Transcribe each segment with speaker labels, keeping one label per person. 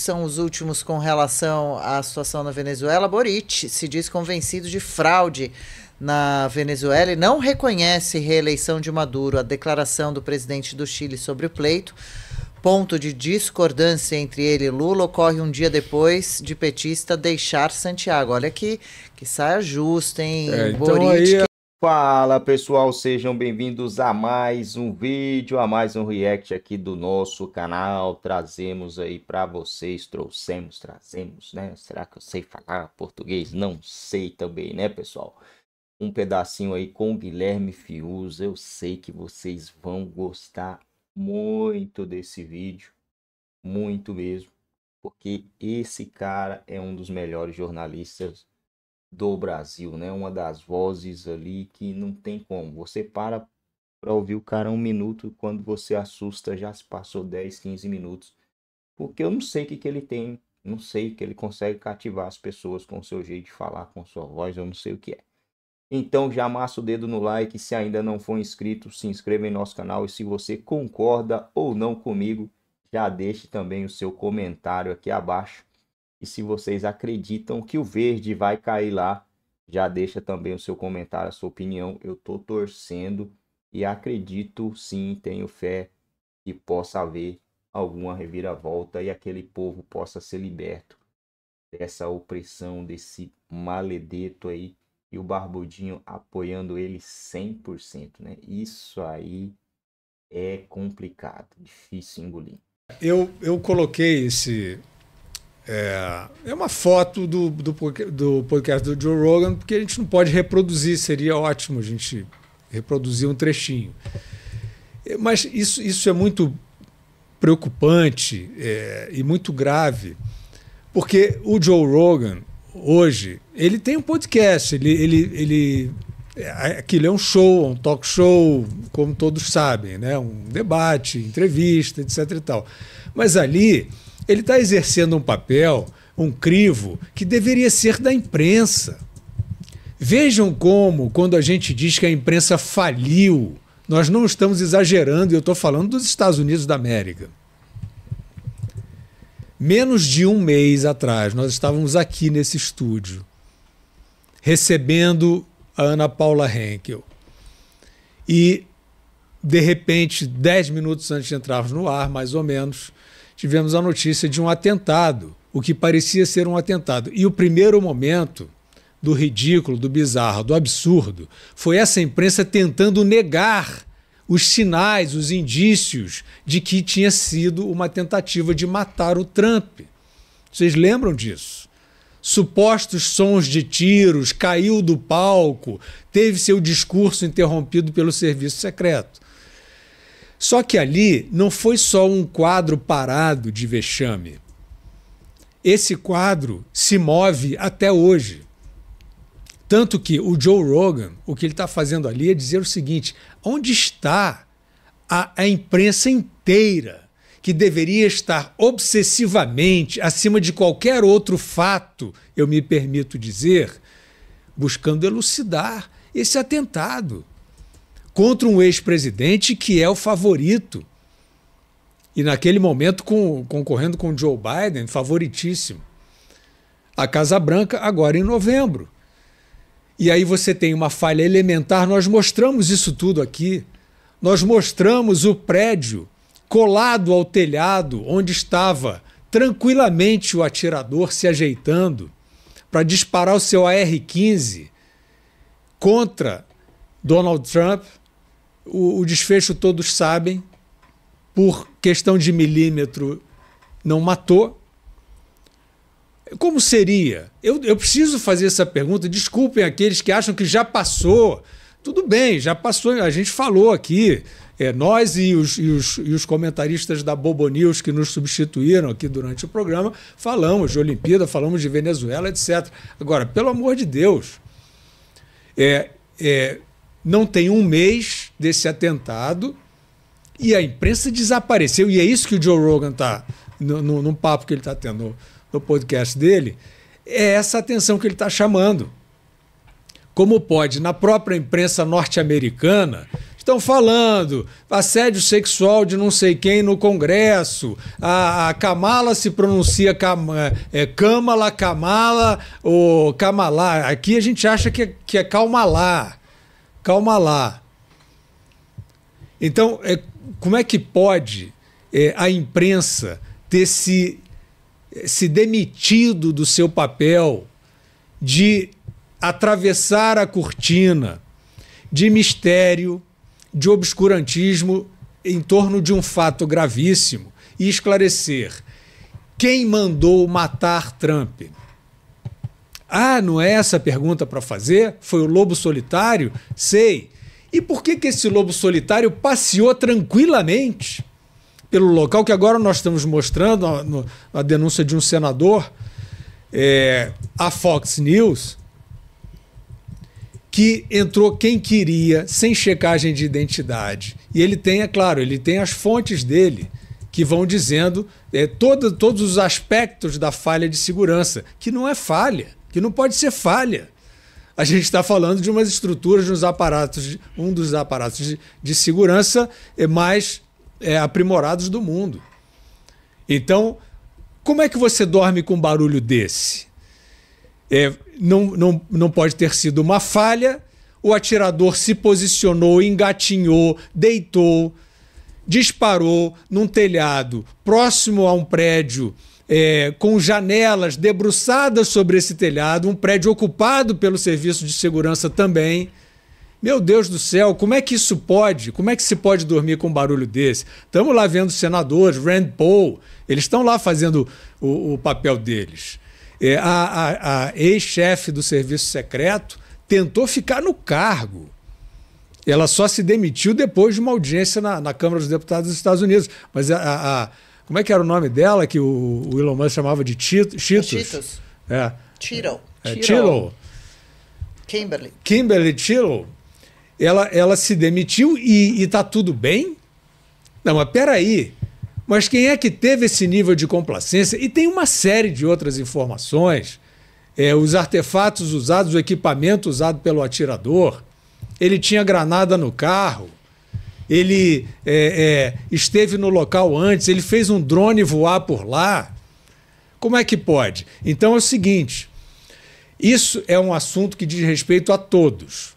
Speaker 1: são os últimos com relação à situação na Venezuela, Boric se diz convencido de fraude na Venezuela e não reconhece reeleição de Maduro. A declaração do presidente do Chile sobre o pleito, ponto de discordância entre ele e Lula, ocorre um dia depois de petista deixar Santiago. Olha aqui, que saia justa, hein? É, então Boric, aí,
Speaker 2: Fala pessoal, sejam bem-vindos a mais um vídeo, a mais um react aqui do nosso canal. Trazemos aí para vocês, trouxemos, trazemos, né? Será que eu sei falar português? Não sei também, né, pessoal? Um pedacinho aí com o Guilherme Fius. Eu sei que vocês vão gostar muito desse vídeo, muito mesmo, porque esse cara é um dos melhores jornalistas do Brasil, né? Uma das vozes ali que não tem como. Você para para ouvir o cara um minuto, quando você assusta já se passou 10, 15 minutos. Porque eu não sei o que, que ele tem, não sei que ele consegue cativar as pessoas com o seu jeito de falar, com sua voz, eu não sei o que é. Então já amassa o dedo no like, se ainda não for inscrito, se inscreva em nosso canal e se você concorda ou não comigo, já deixe também o seu comentário aqui abaixo e se vocês acreditam que o verde vai cair lá, já deixa também o seu comentário, a sua opinião. Eu estou torcendo e acredito sim, tenho fé que possa haver alguma reviravolta e aquele povo possa ser liberto dessa opressão, desse maledeto aí e o Barbudinho apoiando ele 100%, né? Isso aí é complicado, difícil engolir.
Speaker 3: Eu, eu coloquei esse é, é uma foto do, do, do, podcast do Joe Rogan, porque a gente não pode reproduzir, seria ótimo a gente reproduzir um trechinho. É, mas isso, isso é muito preocupante é, e muito grave, porque o Joe Rogan, hoje, ele tem um podcast, ele, ele, ele é, aquilo é um show, é um talk show, como todos sabem, né? um debate, entrevista, etc. E tal. Mas ali ele está exercendo um papel, um crivo, que deveria ser da imprensa. Vejam como, quando a gente diz que a imprensa faliu, nós não estamos exagerando, eu estou falando dos Estados Unidos da América. Menos de um mês atrás, nós estávamos aqui nesse estúdio, recebendo a Ana Paula Henkel. E, de repente, dez minutos antes de entrarmos no ar, mais ou menos, tivemos a notícia de um atentado, o que parecia ser um atentado. E o primeiro momento do ridículo, do bizarro, do absurdo, foi essa imprensa tentando negar os sinais, os indícios de que tinha sido uma tentativa de matar o Trump. Vocês lembram disso? Supostos sons de tiros, caiu do palco, teve seu discurso interrompido pelo serviço secreto. Só que ali não foi só um quadro parado de vexame. Esse quadro se move até hoje. Tanto que o Joe Rogan, o que ele está fazendo ali é dizer o seguinte: onde está a, a imprensa inteira que deveria estar obsessivamente acima de qualquer outro fato, eu me permito dizer, buscando elucidar esse atentado? contra um ex-presidente que é o favorito. E naquele momento com, concorrendo com Joe Biden, favoritíssimo. A Casa Branca agora em novembro. E aí você tem uma falha elementar, nós mostramos isso tudo aqui. Nós mostramos o prédio colado ao telhado onde estava tranquilamente o atirador se ajeitando para disparar o seu AR-15 contra Donald Trump o, o desfecho todos sabem, por questão de milímetro, não matou. Como seria? Eu, eu preciso fazer essa pergunta. Desculpem aqueles que acham que já passou. Tudo bem, já passou. A gente falou aqui, é, nós e os, e, os, e os comentaristas da Bobo News que nos substituíram aqui durante o programa, falamos de Olimpíada, falamos de Venezuela, etc. Agora, pelo amor de Deus, é, é, não tem um mês desse atentado e a imprensa desapareceu. E é isso que o Joe Rogan está, num papo que ele está tendo no, no podcast dele, é essa atenção que ele está chamando. Como pode, na própria imprensa norte-americana, estão falando assédio sexual de não sei quem no Congresso, a, a Kamala se pronuncia Kam, é, é Kamala, Kamala ou Kamala Aqui a gente acha que, é, que é Calmalá. Calmalá. Então, é, como é que pode é, a imprensa ter se, se demitido do seu papel de atravessar a cortina de mistério, de obscurantismo em torno de um fato gravíssimo e esclarecer quem mandou matar Trump? Ah, não é essa a pergunta para fazer? Foi o lobo solitário? Sei. E por que, que esse lobo solitário passeou tranquilamente pelo local que agora nós estamos mostrando, a, no, a denúncia de um senador, é, a Fox News, que entrou quem queria, sem checagem de identidade. E ele tem, é claro, ele tem as fontes dele que vão dizendo é, todo, todos os aspectos da falha de segurança, que não é falha, que não pode ser falha a gente está falando de umas estruturas, de uns aparatos, um dos aparatos de, de segurança eh, mais é, aprimorados do mundo. Então, como é que você dorme com um barulho desse? É, não, não, não pode ter sido uma falha. O atirador se posicionou, engatinhou, deitou, disparou num telhado próximo a um prédio é, com janelas debruçadas sobre esse telhado, um prédio ocupado pelo serviço de segurança também. Meu Deus do céu, como é que isso pode? Como é que se pode dormir com um barulho desse? Estamos lá vendo senadores, Rand Paul, eles estão lá fazendo o, o papel deles. É, a, a, a ex-chefe do serviço secreto tentou ficar no cargo. Ela só se demitiu depois de uma audiência na, na Câmara dos Deputados dos Estados Unidos. Mas a, a como é que era o nome dela que o, o Elon Musk chamava de Cheetos? Cheetos. É.
Speaker 1: Tiro. É, Tiro. Kimberly.
Speaker 3: Kimberly Tiro. Ela, ela se demitiu e, está tudo bem? Não, mas peraí. Mas quem é que teve esse nível de complacência? E tem uma série de outras informações. É, os artefatos usados, o equipamento usado pelo atirador. Ele tinha granada no carro ele é, é, esteve no local antes, ele fez um drone voar por lá. Como é que pode? Então é o seguinte: isso é um assunto que diz respeito a todos.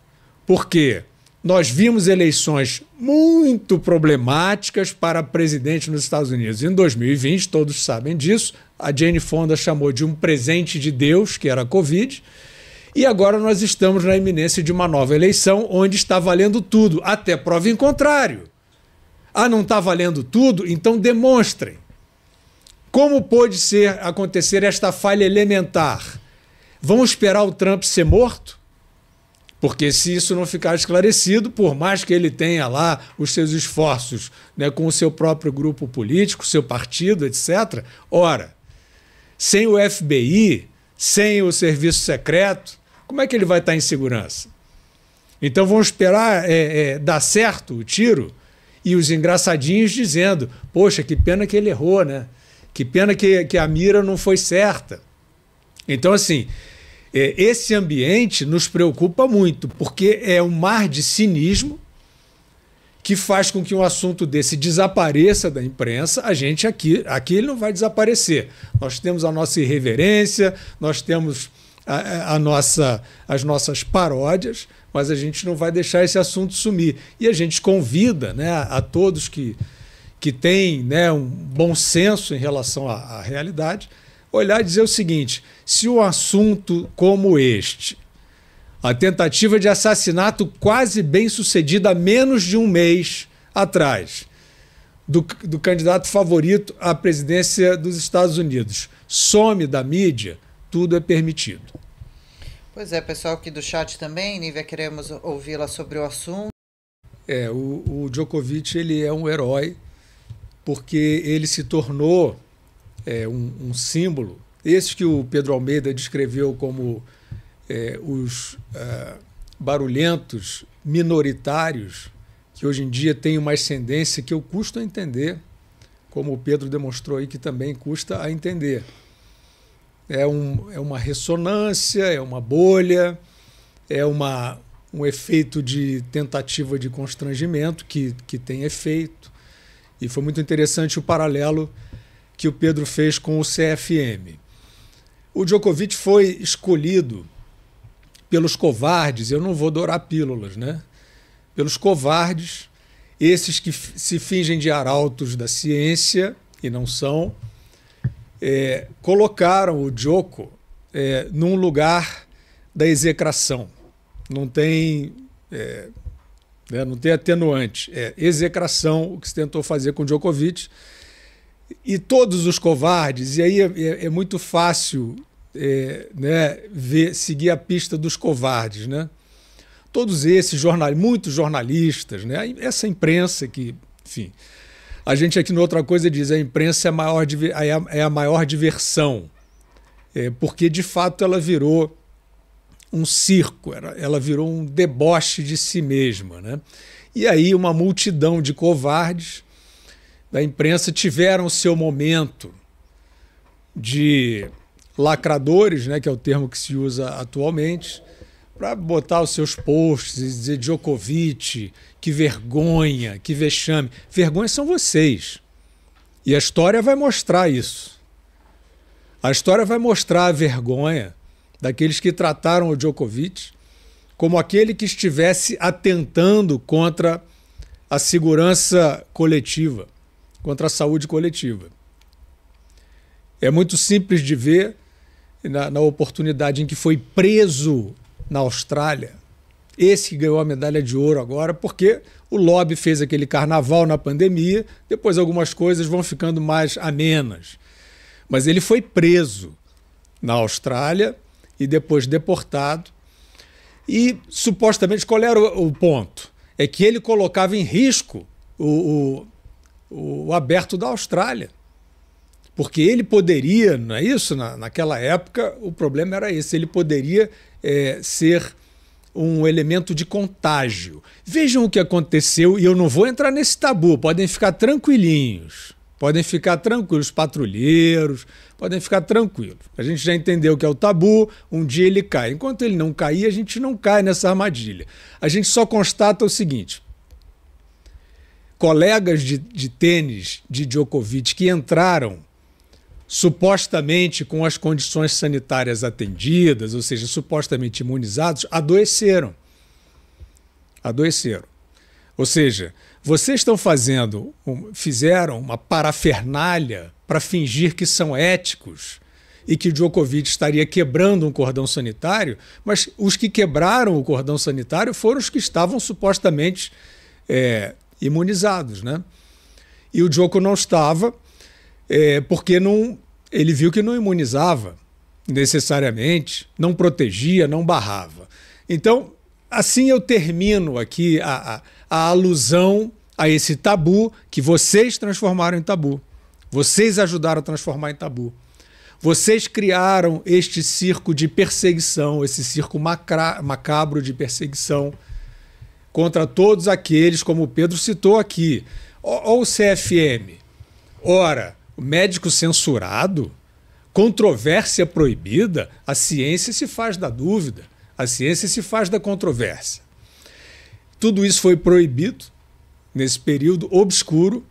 Speaker 3: Porque nós vimos eleições muito problemáticas para presidente nos Estados Unidos. Em 2020, todos sabem disso, a Jane Fonda chamou de um presente de Deus, que era a Covid e agora nós estamos na iminência de uma nova eleição onde está valendo tudo, até prova em contrário. Ah, não está valendo tudo? Então demonstrem. Como pôde ser acontecer esta falha elementar? Vão esperar o Trump ser morto? Porque se isso não ficar esclarecido, por mais que ele tenha lá os seus esforços né, com o seu próprio grupo político, seu partido, etc., ora, sem o FBI, sem o serviço secreto, como é que ele vai estar tá em segurança? Então vão esperar é, é, dar certo o tiro e os engraçadinhos dizendo: poxa, que pena que ele errou, né? Que pena que, que a mira não foi certa. Então, assim, é, esse ambiente nos preocupa muito, porque é um mar de cinismo que faz com que um assunto desse desapareça da imprensa, a gente aqui, aqui ele não vai desaparecer. Nós temos a nossa irreverência, nós temos a, a nossa, as nossas paródias, mas a gente não vai deixar esse assunto sumir. E a gente convida né, a, todos que, que têm né, um bom senso em relação à, à realidade, olhar e dizer o seguinte: se um assunto como este, a tentativa de assassinato quase bem sucedida há menos de um mês atrás, do, do candidato favorito à presidência dos Estados Unidos, some da mídia tudo é permitido.
Speaker 1: Pois é, pessoal aqui do chat também, Nívia, queremos ouvi-la sobre o assunto.
Speaker 3: É, o, o Djokovic ele é um herói porque ele se tornou é, um, um, símbolo. Esses que o Pedro Almeida descreveu como é, os é, barulhentos minoritários, que hoje em dia tem uma ascendência que eu custo a entender, como o Pedro demonstrou aí que também custa a entender é, um, é uma ressonância, é uma bolha, é uma, um efeito de tentativa de constrangimento que, que tem efeito. E foi muito interessante o paralelo que o Pedro fez com o CFM. O Djokovic foi escolhido pelos covardes, eu não vou dourar pílulas, né? Pelos covardes, esses que se fingem de arautos da ciência e não são, é, colocaram o Joko é, num lugar da execração. Não tem. É, né, não tem atenuante. É execração o que se tentou fazer com Djokovic. E todos os covardes, e aí é, é, é muito fácil é, né, ver, seguir a pista dos covardes. Né? Todos esses jornal, muitos jornalistas, né, essa imprensa que, enfim, a gente aqui no é Outra Coisa diz, a imprensa é a maior, é, é a maior diversão, é, porque de fato ela virou um circo, ela virou um deboche de si mesma. Né? E aí uma multidão de covardes da imprensa tiveram seu momento de lacradores, né, que é o termo que se usa atualmente, para botar os seus posts e dizer Djokovic, que vergonha, que vexame. Vergonha são vocês. E a história vai mostrar isso. A história vai mostrar a vergonha daqueles que trataram o Djokovic como aquele que estivesse atentando contra a segurança coletiva, contra a saúde coletiva. É muito simples de ver na, na oportunidade em que foi preso na Austrália. Esse que ganhou a medalha de ouro agora, porque o lobby fez aquele carnaval na pandemia, depois algumas coisas vão ficando mais amenas. Mas ele foi preso na Austrália e depois deportado. E supostamente, qual era o, o ponto? É que ele colocava em risco o, o, o, aberto da Austrália. Porque ele poderia, não é isso? Na, naquela época, o problema era esse: ele poderia é, ser um elemento de contágio. Vejam o que aconteceu e eu não vou entrar nesse tabu, podem ficar tranquilinhos. Podem ficar tranquilos, patrulheiros, podem ficar tranquilos. A gente já entendeu que é o tabu, um dia ele cai. Enquanto ele não cair, a gente não cai nessa armadilha. A gente só constata o seguinte: colegas de, de tênis de Djokovic que entraram supostamente com as condições sanitárias atendidas, ou seja, supostamente imunizados, adoeceram. Adoeceram. Ou seja, vocês estão fazendo, fizeram uma parafernália para fingir que são éticos e que o Djokovic estaria quebrando um cordão sanitário, mas os que quebraram o cordão sanitário foram os que estavam supostamente é, imunizados, né? E o Djokovic não estava é, porque não ele viu que não imunizava necessariamente, não protegia, não barrava. Então, assim eu termino aqui a, a, a alusão a esse tabu que vocês transformaram em tabu. Vocês ajudaram a transformar em tabu. Vocês criaram este circo de perseguição, esse circo macabro de perseguição contra todos aqueles, como o Pedro citou aqui. Ou o CFM. Ora, médico censurado, controvérsia proibida, a ciência se faz da dúvida, a ciência se faz da controvérsia. Tudo isso foi proibido nesse período obscuro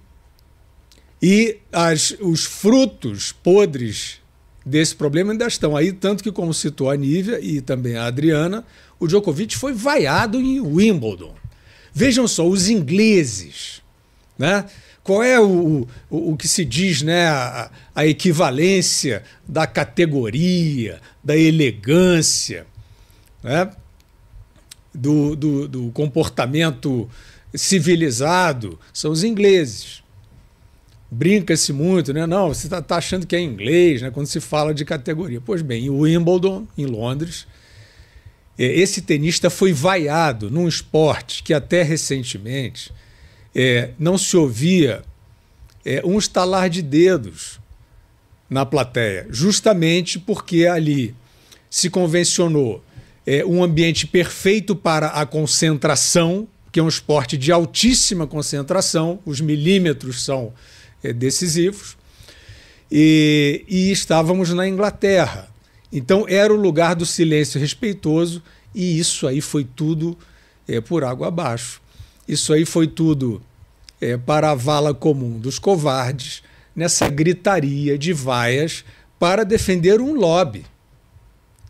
Speaker 3: e as, os frutos podres desse problema ainda estão aí, tanto que, como citou a Nívia e também a Adriana, o Djokovic foi vaiado em Wimbledon. Vejam só, os ingleses, né? Qual é o, o, o que se diz né, a, a equivalência da categoria, da elegância, né, do, do, do comportamento civilizado? São os ingleses. Brinca-se muito, né? Não, você está tá achando que é inglês, né? Quando se fala de categoria. Pois bem, o Wimbledon, em Londres, é, esse tenista foi vaiado num esporte que até recentemente é, não se ouvia é, um estalar de dedos na plateia, justamente porque ali se convencionou é, um ambiente perfeito para a concentração, que é um esporte de altíssima concentração, os milímetros são é, decisivos, e, e estávamos na Inglaterra. Então era o lugar do silêncio respeitoso, e isso aí foi tudo é, por água abaixo. Isso aí foi tudo é, para a vala comum dos covardes, nessa gritaria de vaias para defender um lobby.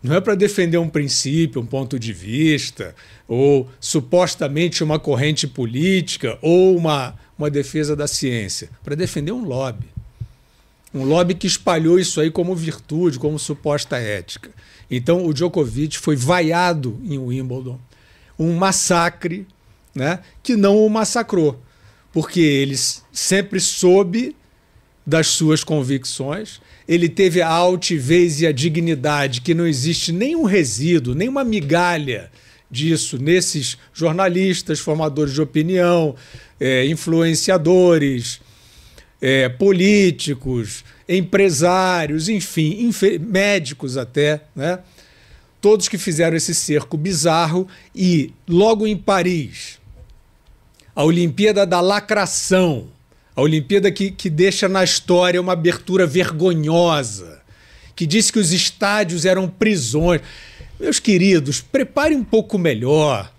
Speaker 3: Não é para defender um princípio, um ponto de vista, ou supostamente uma corrente política, ou uma, uma defesa da ciência. Para defender um lobby. Um lobby que espalhou isso aí como virtude, como suposta ética. Então o Djokovic foi vaiado em Wimbledon. Um massacre né, que não o massacrou, porque ele sempre soube das suas convicções, ele teve a altivez e a dignidade que não existe nenhum resíduo, nenhuma migalha disso nesses jornalistas, formadores de opinião, é, influenciadores, é, políticos, empresários, enfim, médicos até, né? Todos que fizeram esse cerco bizarro e logo em Paris, a Olimpíada da lacração, a Olimpíada que, que deixa na história uma abertura vergonhosa, que disse que os estádios eram prisões. Meus queridos, prepare um pouco melhor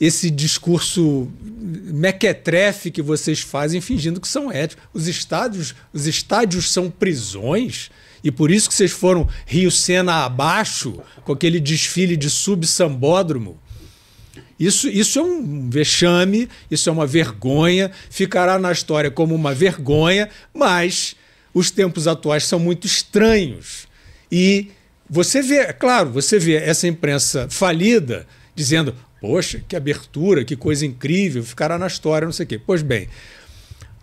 Speaker 3: esse discurso mequetrefe que vocês fazem fingindo que são éticos. Os estádios, os estádios são prisões e por isso que vocês foram Rio Sena abaixo com aquele desfile de sub-sambódromo. Isso, isso é um vexame, isso é uma vergonha, ficará na história como uma vergonha, mas os tempos atuais são muito estranhos. E você vê, é claro, você vê essa imprensa falida dizendo: poxa, que abertura, que coisa incrível, ficará na história, não sei o quê. Pois bem,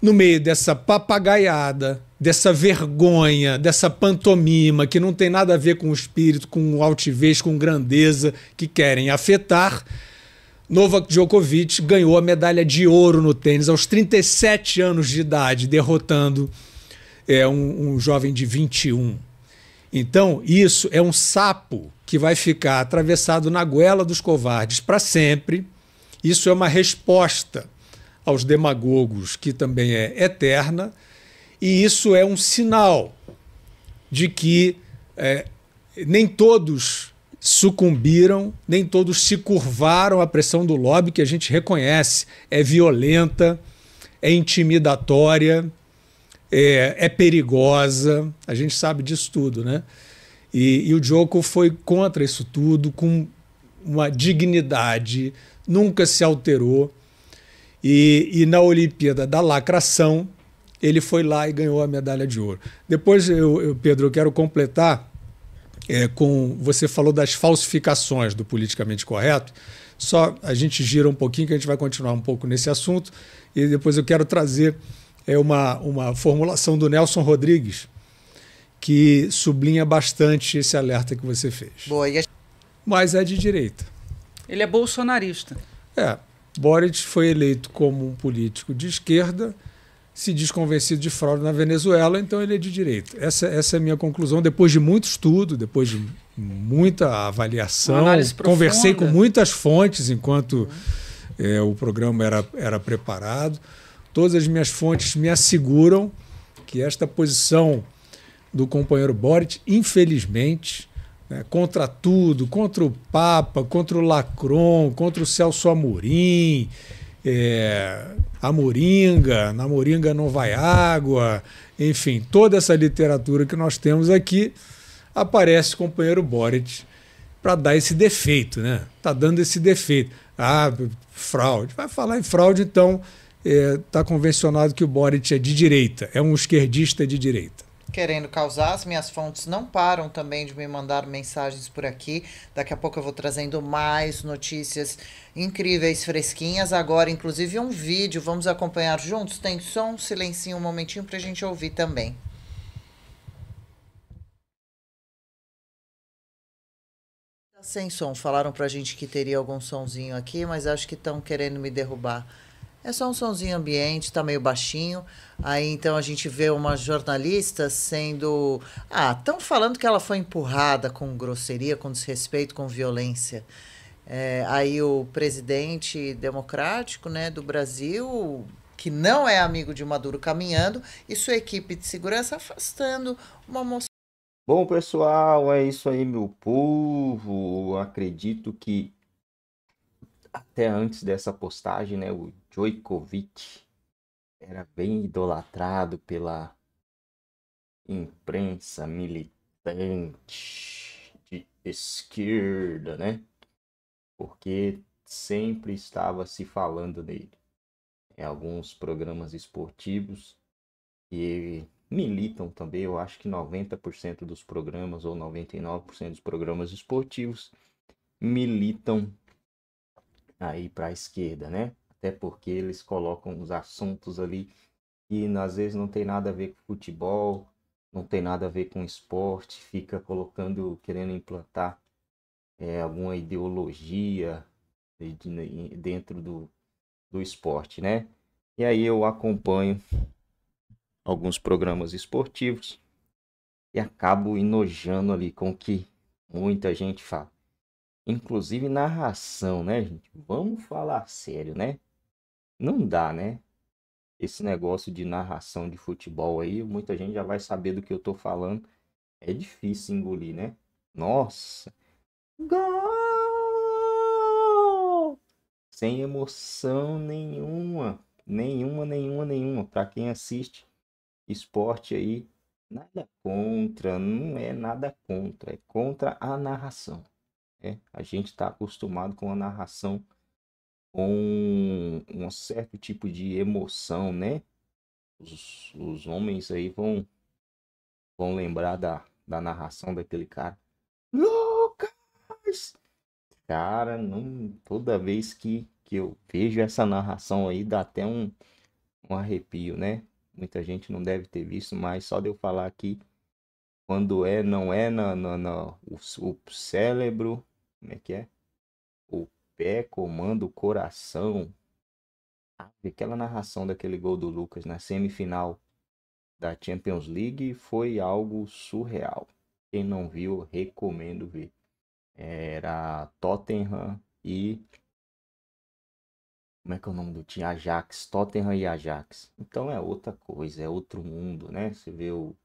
Speaker 3: no meio dessa papagaiada, dessa vergonha, dessa pantomima que não tem nada a ver com o espírito, com altivez, com grandeza que querem afetar, Novak Djokovic ganhou a medalha de ouro no tênis aos 37 anos de idade, derrotando é, um, um jovem de 21. Então, isso é um sapo que vai ficar atravessado na goela dos covardes para sempre. Isso é uma resposta aos demagogos, que também é eterna, e isso é um sinal de que é, nem todos sucumbiram, nem todos se curvaram à pressão do lobby, que a gente reconhece. É violenta, é intimidatória, é, é perigosa, a gente sabe disso tudo, né? E, e o jogo foi contra isso tudo, com uma dignidade, nunca se alterou. E, e, na Olimpíada da Lacração, ele foi lá e ganhou a medalha de ouro. Depois, eu, eu Pedro, eu quero completar é, com. Você falou das falsificações do politicamente correto. Só a gente gira um pouquinho, que a gente vai continuar um pouco nesse assunto. E depois eu quero trazer é, uma, uma formulação do Nelson Rodrigues, que sublinha bastante esse alerta que você fez. Boa, a... Mas é de direita.
Speaker 1: Ele é bolsonarista.
Speaker 3: É. Boric foi eleito como um político de esquerda se diz convencido de fraude na Venezuela, então ele é de direito. Essa, essa é a minha conclusão. Depois de muito estudo, depois de muita avaliação, conversei com muitas fontes enquanto uhum. é, o programa era, era preparado. Todas as minhas fontes me asseguram que esta posição do companheiro Boric, infelizmente, né, contra tudo, contra o Papa, contra o Lacron, contra o Celso Amorim, é, a Moringa, na Moringa não vai água, enfim, toda essa literatura que nós temos aqui, aparece o companheiro Boric para dar esse defeito, né? Tá dando esse defeito. Ah, fraude. Vai falar em fraude, então, está eh, convencionado que o Boric é de direita, é um esquerdista de direita
Speaker 1: querendo causar. As minhas fontes não param também de me mandar mensagens por aqui. Daqui a pouco eu vou trazendo mais notícias incríveis, fresquinhas. Agora, inclusive, um vídeo. Vamos acompanhar juntos? Tem som, silencinho, um momentinho para a gente ouvir também. Sem som, falaram pra gente que teria algum sonzinho aqui, mas acho que estão querendo me derrubar. É só um sonzinho ambiente, tá meio baixinho. Aí então a gente vê uma jornalista sendo. Ah, estão falando que ela foi empurrada com grosseria, com desrespeito, com violência. É, aí o presidente democrático né, do Brasil, que não é amigo de Maduro, caminhando, e sua equipe de segurança afastando uma moça.
Speaker 2: Bom, pessoal, é isso aí, meu povo. Acredito que até antes dessa postagem, né, o Djokovic era bem idolatrado pela imprensa militante de esquerda, né? Porque sempre estava se falando dele em alguns programas esportivos que militam também, eu acho que 90% dos programas ou 99% dos programas esportivos militam aí para a esquerda, né? Até porque eles colocam os assuntos ali que às vezes não tem nada a ver com futebol, não tem nada a ver com esporte, fica colocando, querendo implantar é, alguma ideologia dentro do, do esporte, né? E aí eu acompanho alguns programas esportivos e acabo enojando ali com o que muita gente fala inclusive narração, né, gente? Vamos falar sério, né? Não dá, né? Esse negócio de narração de futebol aí, muita gente já vai saber do que eu tô falando. É difícil engolir, né? Nossa! Gol! Sem emoção nenhuma, nenhuma, nenhuma, nenhuma. Para quem assiste esporte aí, nada contra, não é nada contra, é contra a narração. Né? A gente está acostumado com a narração com um certo tipo de emoção, né? Os, os homens aí vão, vão lembrar da, da narração daquele cara. Lucas! Cara, não, toda vez que, que eu vejo essa narração aí, dá até um, um arrepio, né? Muita gente não deve ter visto, mas só de eu falar aqui, quando é, não é, na, na, na o, o cérebro como é que é? O pé comanda o coração. aquela narração daquele gol do Lucas na semifinal da Champions League foi algo surreal. Quem não viu, recomendo ver. Era Tottenham e. Como é que é o nome do time? Ajax. Tottenham e Ajax. Então é outra coisa, é outro mundo, né? Você vê o,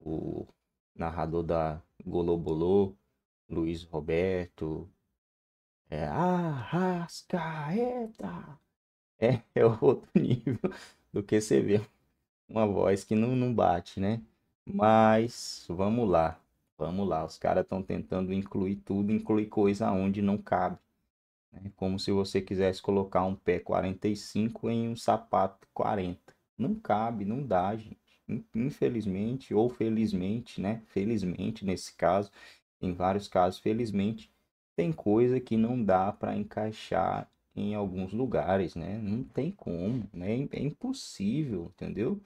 Speaker 2: o narrador da Golobolô Luiz Roberto, é, Arrascaeta, é, é outro nível do que você vê uma voz que não, não bate, né? Mas vamos lá, vamos lá. Os caras estão tentando incluir tudo, incluir coisa onde não cabe. É como se você quisesse colocar um pé 45 em um sapato 40. Não cabe, não dá, gente. Infelizmente ou felizmente, né? Felizmente nesse caso, em vários casos, felizmente, tem coisa que não dá para encaixar em alguns lugares, né? Não tem como, né? É, é impossível, entendeu?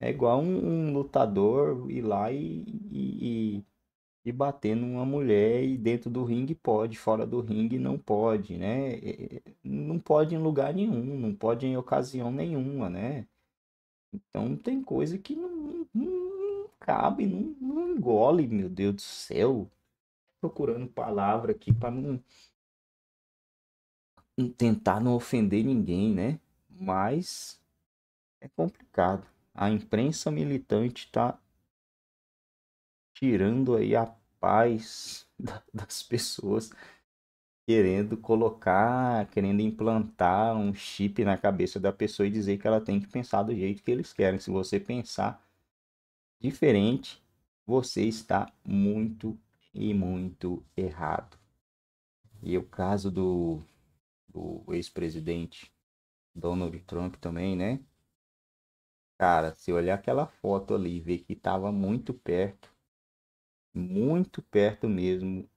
Speaker 2: É igual um, um lutador ir lá e, e, e, bater numa mulher e dentro do ringue pode, fora do ringue não pode, né? É, é, não pode em lugar nenhum, não pode em ocasião nenhuma, né? Então tem coisa que não, não, não cabe, não, não engole, meu Deus do céu procurando palavra aqui para não, não tentar não ofender ninguém, né? Mas é complicado. A imprensa militante está tirando aí a paz das pessoas querendo colocar, querendo implantar um chip na cabeça da pessoa e dizer que ela tem que pensar do jeito que eles querem. Se você pensar diferente, você está muito e muito errado. E o caso do, do ex-presidente Donald Trump também, né? Cara, se olhar aquela foto ali e ver que estava muito perto, muito perto mesmo,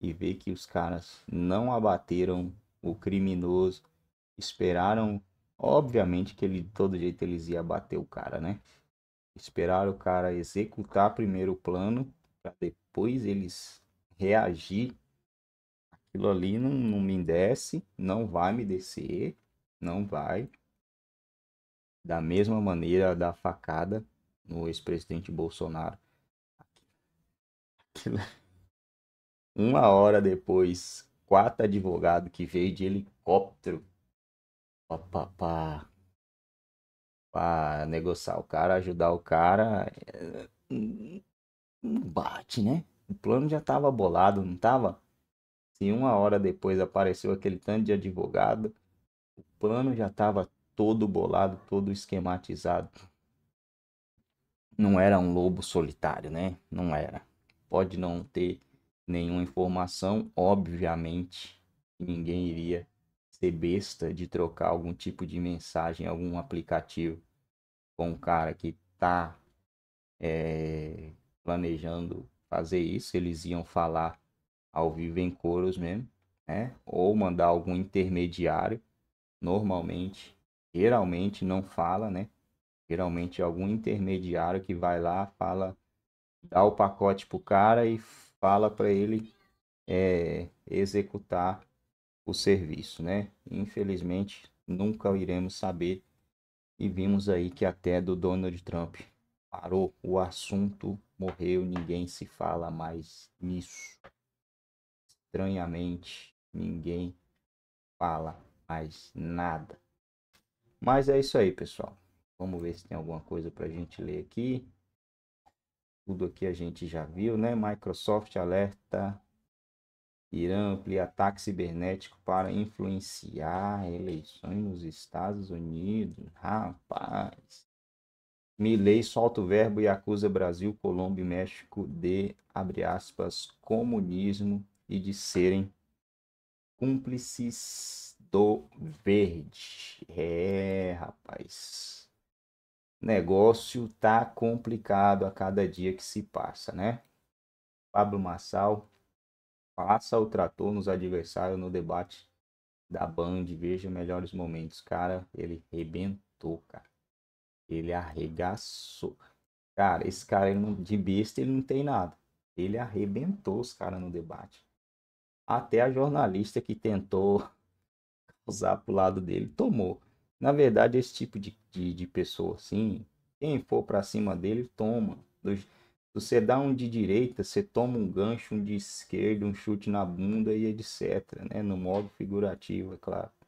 Speaker 2: e ver que os caras não abateram o criminoso, esperaram, obviamente que ele, de todo jeito eles iam abater o cara, né? Esperaram o cara executar primeiro o plano para depois eles reagir, aquilo ali não, não me desce, não vai me descer, não vai. Da mesma maneira da facada no ex-presidente Bolsonaro. Aquilo... Uma hora depois, quatro advogados que veio de helicóptero para negociar o cara, ajudar o cara. É, não bate, né? O plano já estava bolado, não estava? Se uma hora depois apareceu aquele tanto de advogado, o plano já estava todo bolado, todo esquematizado. Não era um lobo solitário, né? Não era. Pode não ter nenhuma informação, obviamente, ninguém iria ser besta de trocar algum tipo de mensagem, algum aplicativo com um cara que tá é, planejando fazer isso, eles iam falar ao vivo em coros mesmo, né? Ou mandar algum intermediário. Normalmente, geralmente não fala, né? Geralmente é algum intermediário que vai lá, fala, dá o pacote pro cara e fala para ele é, executar o serviço, né? Infelizmente, nunca iremos saber. E vimos aí que até do Donald Trump parou o assunto morreu, ninguém se fala mais nisso. Estranhamente, ninguém fala mais nada. Mas é isso aí, pessoal. Vamos ver se tem alguma coisa para a gente ler aqui. Tudo aqui a gente já viu, né? Microsoft alerta Irã amplia ataque cibernético para influenciar eleições nos Estados Unidos. Rapaz, Milley solta o verbo e acusa Brasil, Colômbia e México de, abre aspas, comunismo e de serem cúmplices do verde. É, rapaz. Negócio tá complicado a cada dia que se passa, né? Pablo Massal passa o trator nos adversários no debate da Band. Veja melhores momentos, cara. Ele rebentou, cara. Ele arregaçou. Cara, esse cara ele não, de besta ele não tem nada. Ele arrebentou os caras no debate. Até a jornalista que tentou causar pro lado dele tomou. Na verdade, esse tipo de, de, de pessoa assim, quem for para cima dele, toma. você dá um de direita, você toma um gancho, um de esquerda, um chute na bunda e etc. Né? No modo figurativo, é claro.